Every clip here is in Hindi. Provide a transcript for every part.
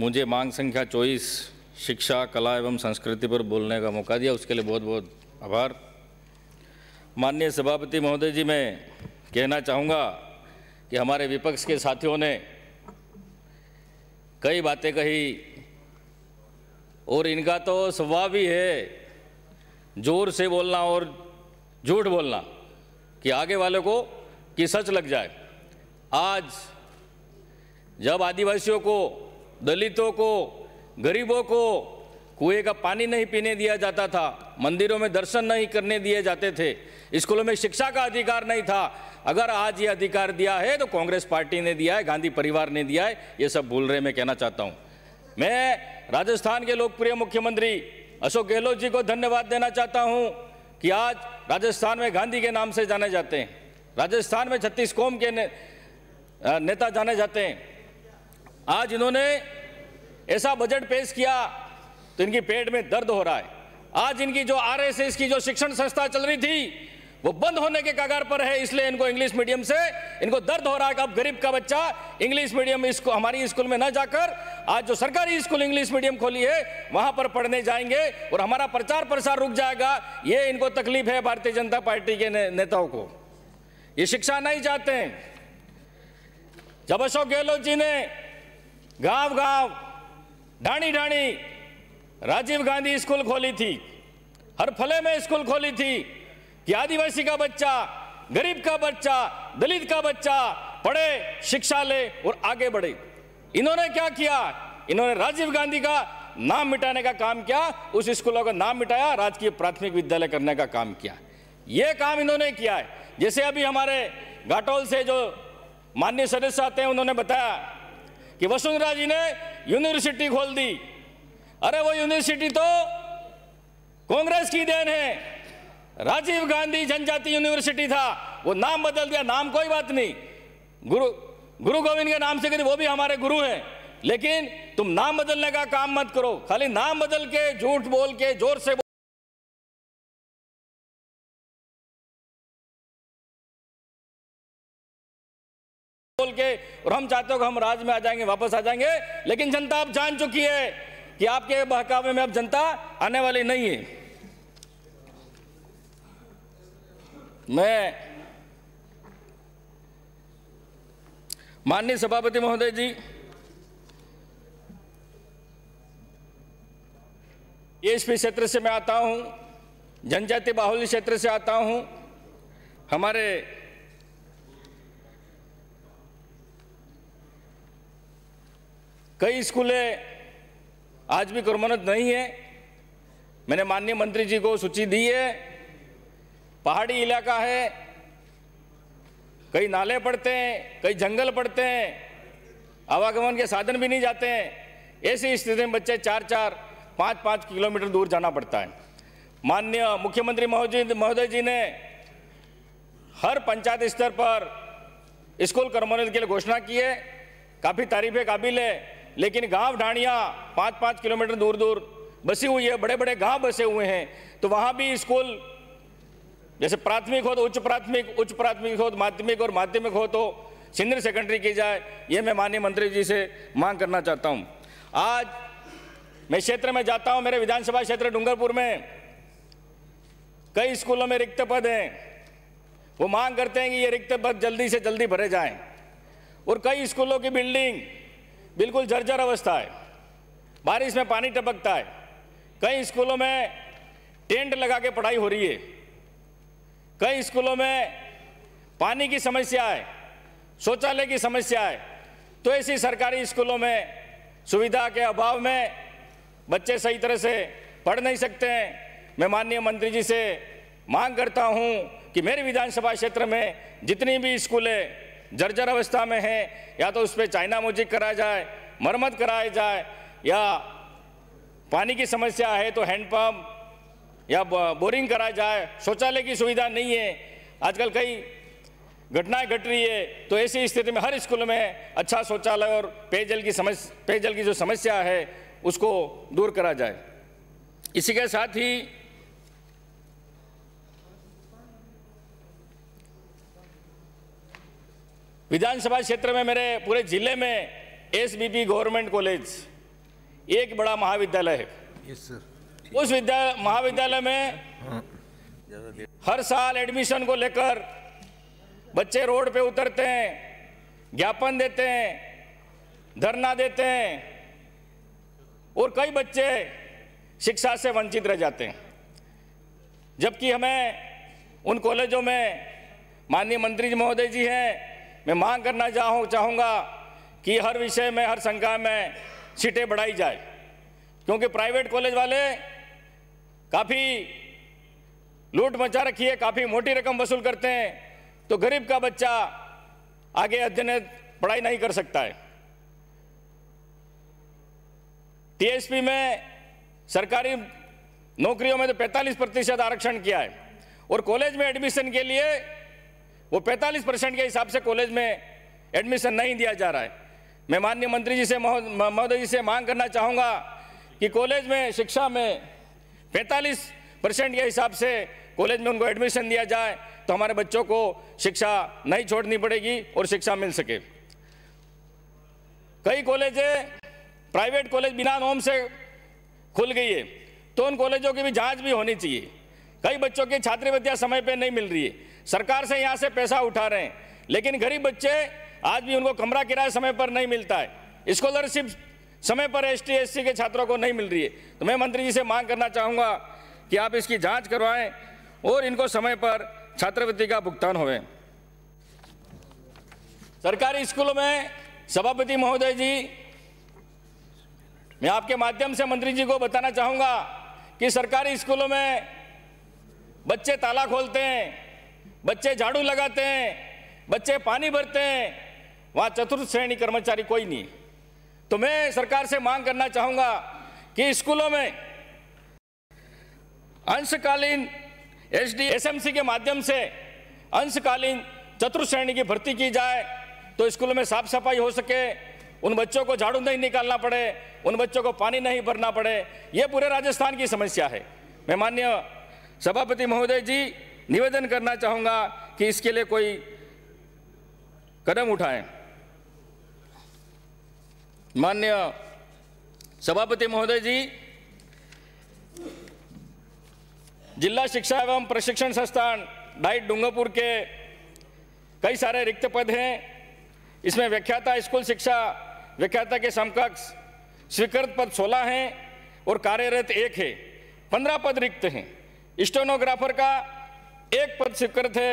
मुझे मांग संख्या चौबीस शिक्षा कला एवं संस्कृति पर बोलने का मौका दिया उसके लिए बहुत बहुत आभार माननीय सभापति महोदय जी मैं कहना चाहूँगा कि हमारे विपक्ष के साथियों ने कई बातें कही और इनका तो स्वभाव भी है जोर से बोलना और झूठ बोलना कि आगे वाले को कि सच लग जाए आज जब आदिवासियों को दलितों को गरीबों को कुएं का पानी नहीं पीने दिया जाता था मंदिरों में दर्शन नहीं करने दिए जाते थे स्कूलों में शिक्षा का अधिकार नहीं था अगर आज ये अधिकार दिया है तो कांग्रेस पार्टी ने दिया है गांधी परिवार ने दिया है ये सब भूल रहे मैं कहना चाहता हूँ मैं राजस्थान के लोकप्रिय मुख्यमंत्री अशोक गहलोत जी को धन्यवाद देना चाहता हूँ कि आज राजस्थान में गांधी के नाम से जाने जाते हैं राजस्थान में छत्तीस कौम के ने, नेता जाने जाते हैं आज इन्होंने ऐसा बजट पेश किया तो इनकी पेट में दर्द हो रहा है आज इनकी जो आरएसएस की जो शिक्षण संस्था चल रही थी वो बंद होने के कगार पर है इसलिए इनको इंग्लिश मीडियम से इनको दर्द हो रहा है कि अब गरीब का बच्चा इंग्लिश मीडियम इसको हमारी स्कूल में ना जाकर आज जो सरकारी स्कूल इंग्लिश मीडियम खोली है वहां पर पढ़ने जाएंगे और हमारा प्रचार प्रसार रुक जाएगा ये इनको तकलीफ है भारतीय जनता पार्टी के ने, नेताओं को ये शिक्षा नहीं चाहते हैं जब अशोक गहलोत जी ने गांव गांव ढाणी ढाणी राजीव गांधी स्कूल खोली थी हर फले में स्कूल खोली थी कि आदिवासी का बच्चा गरीब का बच्चा दलित का बच्चा पढ़े शिक्षा ले और आगे बढ़े इन्होंने क्या किया इन्होंने राजीव गांधी का नाम मिटाने का काम किया उस स्कूलों का नाम मिटाया राजकीय प्राथमिक विद्यालय करने का काम किया ये काम इन्होंने किया है जैसे अभी हमारे घाटोल से जो माननीय सदस्य आते हैं उन्होंने बताया कि वसुंधरा जी ने यूनिवर्सिटी खोल दी अरे वो यूनिवर्सिटी तो कांग्रेस की देन है राजीव गांधी जनजाति यूनिवर्सिटी था वो नाम बदल दिया नाम कोई बात नहीं गुरु गुरु गोविंद के नाम से करी वो भी हमारे गुरु हैं लेकिन तुम नाम बदलने का काम मत करो खाली नाम बदल के झूठ बोल के जोर से तोल के और हम चाहते हो कि हम राज में आ जाएंगे वापस आ जाएंगे लेकिन जनता आप जान चुकी है कि आपके बहकावे में अब जनता आने वाली नहीं है मैं माननीय सभापति महोदय जी पी क्षेत्र से मैं आता हूं जनजाति बाहुल्य क्षेत्र से आता हूं हमारे कई स्कूलें आज भी कर्मोन्नत नहीं है मैंने माननीय मंत्री जी को सूची दी है पहाड़ी इलाका है कई नाले पड़ते हैं कई जंगल पड़ते हैं आवागमन के साधन भी नहीं जाते हैं ऐसी स्थिति में बच्चे चार चार पाँच पाँच किलोमीटर दूर जाना पड़ता है माननीय मुख्यमंत्री महोदय जी ने हर पंचायत स्तर पर स्कूल कर्मोन्नत के लिए घोषणा की है काफ़ी तारीफें काबिल है लेकिन गांव ढाणिया पाँच पाँच किलोमीटर दूर दूर बसी हुई है बड़े बड़े गांव बसे हुए हैं तो वहाँ भी स्कूल जैसे प्राथमिक हो तो उच्च प्राथमिक उच्च प्राथमिक हो तो माध्यमिक और माध्यमिक हो तो सीनियर सेकेंडरी की जाए ये मैं माननीय मंत्री जी से मांग करना चाहता हूँ आज मैं क्षेत्र में जाता हूँ मेरे विधानसभा क्षेत्र डूंगरपुर में कई स्कूलों में रिक्त पद हैं वो मांग करते हैं कि ये रिक्त पद जल्दी से जल्दी भरे जाएं और कई स्कूलों की बिल्डिंग बिल्कुल जर्जर अवस्था है बारिश में पानी टपकता है कई स्कूलों में टेंट लगा के पढ़ाई हो रही है कई स्कूलों में पानी की समस्या है शौचालय की समस्या है तो ऐसी सरकारी स्कूलों में सुविधा के अभाव में बच्चे सही तरह से पढ़ नहीं सकते हैं मैं माननीय मंत्री जी से मांग करता हूं कि मेरे विधानसभा क्षेत्र में जितनी भी स्कूलें जर्जर अवस्था में है या तो उस पर चाइना मोजिक कराया जाए मरम्मत कराया जाए या पानी की समस्या है तो हैंडपम्प या बोरिंग कराया जाए शौचालय की सुविधा नहीं है आजकल कई घटनाएं घट रही है तो ऐसी स्थिति में हर स्कूल में अच्छा शौचालय और पेयजल की समस्या पेयजल की जो समस्या है उसको दूर करा जाए इसी के साथ ही विधानसभा क्षेत्र में मेरे पूरे जिले में एसबीपी गवर्नमेंट कॉलेज एक बड़ा महाविद्यालय है yes, उस विद्यालय महाविद्यालय में हाँ। हर साल एडमिशन को लेकर बच्चे रोड पे उतरते हैं ज्ञापन देते हैं धरना देते हैं और कई बच्चे शिक्षा से वंचित रह जाते हैं जबकि हमें उन कॉलेजों में माननीय मंत्री जी महोदय जी हैं मैं मांग करना चाहूँ चाहूँगा कि हर विषय में हर संख्या में सीटें बढ़ाई जाए क्योंकि प्राइवेट कॉलेज वाले काफ़ी लूट मचा रखी है काफ़ी मोटी रकम वसूल करते हैं तो गरीब का बच्चा आगे अध्ययन पढ़ाई नहीं कर सकता है टीएसपी में सरकारी नौकरियों में तो 45 प्रतिशत आरक्षण किया है और कॉलेज में एडमिशन के लिए वो 45 परसेंट के हिसाब से कॉलेज में एडमिशन नहीं दिया जा रहा है मैं माननीय मंत्री जी से महोदय जी से मांग करना चाहूँगा कि कॉलेज में शिक्षा में पैंतालीस परसेंट के हिसाब से कॉलेज में उनको एडमिशन दिया जाए तो हमारे बच्चों को शिक्षा नहीं छोड़नी पड़ेगी और शिक्षा मिल सके कई कॉलेज प्राइवेट कॉलेज बिना नॉम से खुल गई है तो उन कॉलेजों की भी जांच भी होनी चाहिए कई बच्चों की छात्रवृत्तियां समय पर नहीं मिल रही है सरकार से यहाँ से पैसा उठा रहे हैं लेकिन गरीब बच्चे आज भी उनको कमरा किराया समय पर नहीं मिलता है स्कॉलरशिप समय पर एस टी के छात्रों को नहीं मिल रही है तो मैं मंत्री जी से मांग करना चाहूँगा कि आप इसकी जांच करवाएँ और इनको समय पर छात्रवृत्ति का भुगतान हो सरकारी स्कूलों में सभापति महोदय जी मैं आपके माध्यम से मंत्री जी को बताना चाहूँगा कि सरकारी स्कूलों में बच्चे ताला खोलते हैं बच्चे झाड़ू लगाते हैं बच्चे पानी भरते हैं वहाँ चतुर्थ श्रेणी कर्मचारी कोई नहीं तो मैं सरकार से मांग करना चाहूँगा कि स्कूलों में अंशकालीन S D S M C के माध्यम से अंशकालीन चतुर्थ श्रेणी की भर्ती की जाए तो स्कूलों में साफ सफाई हो सके उन बच्चों को झाड़ू नहीं निकालना पड़े उन बच्चों को पानी नहीं भरना पड़े ये पूरे राजस्थान की समस्या है मैं मान्य सभापति महोदय जी निवेदन करना चाहूंगा कि इसके लिए कोई कदम उठाएं मान्य सभापति महोदय जी जिला शिक्षा एवं प्रशिक्षण संस्थान डाइट डूंगरपुर के कई सारे रिक्त पद हैं इसमें व्याख्याता स्कूल शिक्षा व्याख्याता के समकक्ष स्वीकृत पद 16 हैं और कार्यरत एक है 15 पद रिक्त हैं स्टेनोग्राफर का एक पद स्वीकृत है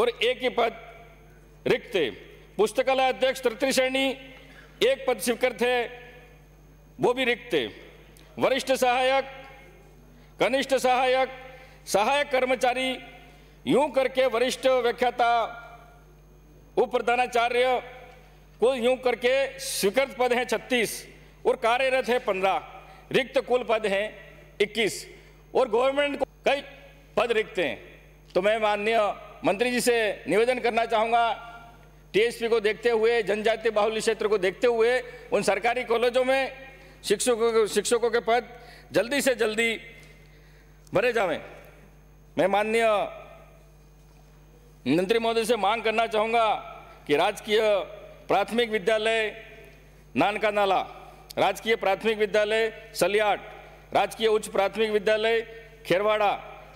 और एक ही पद रिक्त है पुस्तकालय अध्यक्ष तृतीय श्रेणी एक पद स्वीकृत है वो भी रिक्त है वरिष्ठ सहायक कनिष्ठ सहायक सहायक कर्मचारी यूं करके वरिष्ठ व्याख्याता उप प्रधानाचार्य कुल यूं करके स्वीकृत पद हैं 36 और कार्यरत है 15 रिक्त कुल पद हैं 21 और गवर्नमेंट को कई पद रिक्त हैं तो मैं माननीय मंत्री जी से निवेदन करना चाहूँगा टीएसपी को देखते हुए जनजातीय बाहुल्य क्षेत्र को देखते हुए उन सरकारी कॉलेजों में शिक्षकों शिक्षकों के पद जल्दी से जल्दी भरे जावें मैं माननीय मंत्री महोदय से मांग करना चाहूँगा कि राजकीय प्राथमिक विद्यालय नानका नाला राजकीय प्राथमिक विद्यालय सलियाट राजकीय उच्च प्राथमिक विद्यालय खेरवाड़ा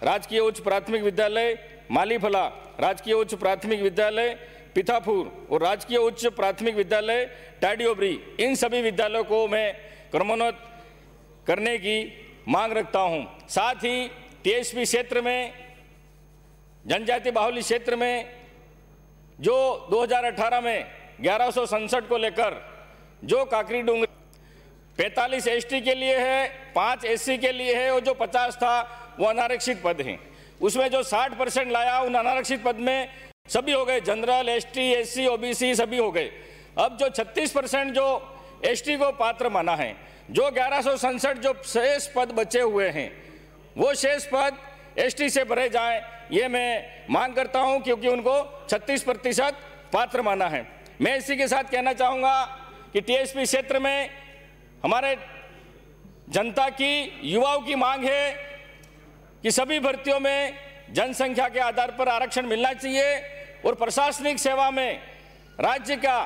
राजकीय उच्च प्राथमिक विद्यालय मालीफला राजकीय उच्च प्राथमिक विद्यालय पिथापुर और राजकीय उच्च प्राथमिक विद्यालय टाडियोबरी इन सभी विद्यालयों को मैं क्रमोन्नत करने की मांग रखता हूं साथ ही टी क्षेत्र में जनजाति बाहुल्य क्षेत्र में जो 2018 में ग्यारह को लेकर जो काकरी डूंगर पैंतालीस एस के लिए है पाँच एस के लिए है और जो पचास था वो अनारक्षित पद हैं उसमें जो साठ परसेंट लाया उन अनारक्षित पद में सभी हो गए जनरल एसटी एससी ओबीसी सभी हो गए अब जो छत्तीस परसेंट जो एस को पात्र माना है जो ग्यारह जो शेष पद बचे हुए हैं वो शेष पद एस से भरे जाए ये मैं मांग करता हूँ क्योंकि उनको छत्तीस प्रतिशत पात्र माना है मैं इसी के साथ कहना चाहूंगा कि टीएसपी क्षेत्र में हमारे जनता की युवाओं की मांग है कि सभी भर्तियों में जनसंख्या के आधार पर आरक्षण मिलना चाहिए और प्रशासनिक सेवा में राज्य का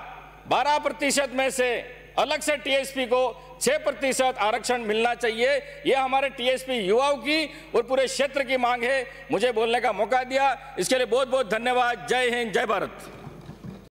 12 प्रतिशत में से अलग से टीएसपी को 6 प्रतिशत आरक्षण मिलना चाहिए यह हमारे टीएसपी युवाओं की और पूरे क्षेत्र की मांग है मुझे बोलने का मौका दिया इसके लिए बहुत बहुत धन्यवाद जय हिंद जय भारत